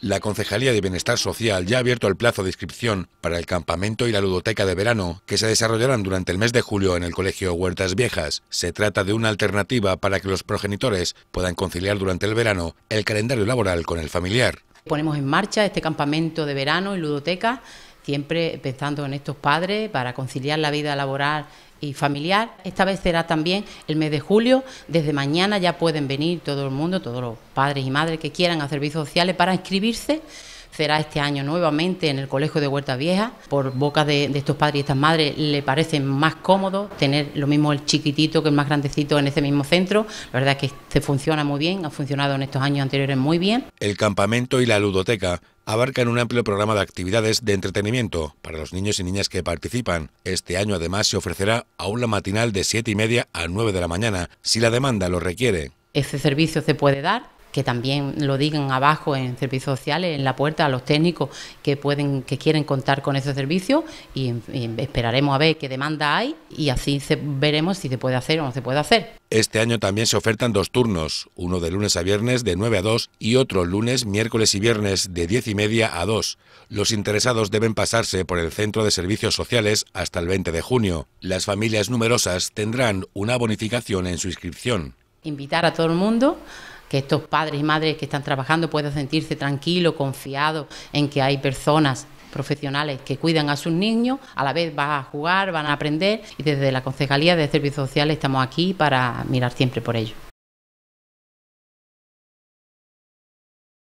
La Concejalía de Bienestar Social ya ha abierto el plazo de inscripción para el campamento y la ludoteca de verano que se desarrollarán durante el mes de julio en el Colegio Huertas Viejas. Se trata de una alternativa para que los progenitores puedan conciliar durante el verano el calendario laboral con el familiar. Ponemos en marcha este campamento de verano y ludoteca, siempre pensando en estos padres para conciliar la vida laboral y familiar. Esta vez será también el mes de julio. Desde mañana ya pueden venir todo el mundo, todos los padres y madres que quieran a servicios sociales para inscribirse será este año nuevamente en el Colegio de Huerta Vieja. Por boca de, estos padres y estas madres le parece más cómodo tener lo mismo el chiquitito que el más grandecito en ese mismo centro. La verdad es que se funciona muy bien, ha funcionado en estos años anteriores muy bien. El campamento y la ludoteca abarcan un amplio programa de actividades de entretenimiento para los niños y niñas que participan. Este año además se ofrecerá ...aún la matinal de 7 y media a 9 de la mañana, si la demanda lo requiere. Este servicio se puede dar que también lo digan abajo en servicios sociales, en la puerta, a los técnicos que pueden, que quieren contar con ese servicio y, esperaremos a ver qué demanda hay y así veremos si se puede hacer o no se puede hacer. Este año también se ofertan dos turnos, uno de lunes a viernes de 9 a 2 y otro lunes, miércoles y viernes de 10 y media a 2. Los interesados deben pasarse por el Centro de Servicios Sociales hasta el 20 de junio. Las familias numerosas tendrán una bonificación en su inscripción. Invitar a todo el mundo que estos padres y madres que están trabajando puedan sentirse tranquilos, confiados en que hay personas profesionales que cuidan a sus niños, a la vez van a jugar, van a aprender y desde la Concejalía de Servicios Sociales estamos aquí para mirar siempre por ellos.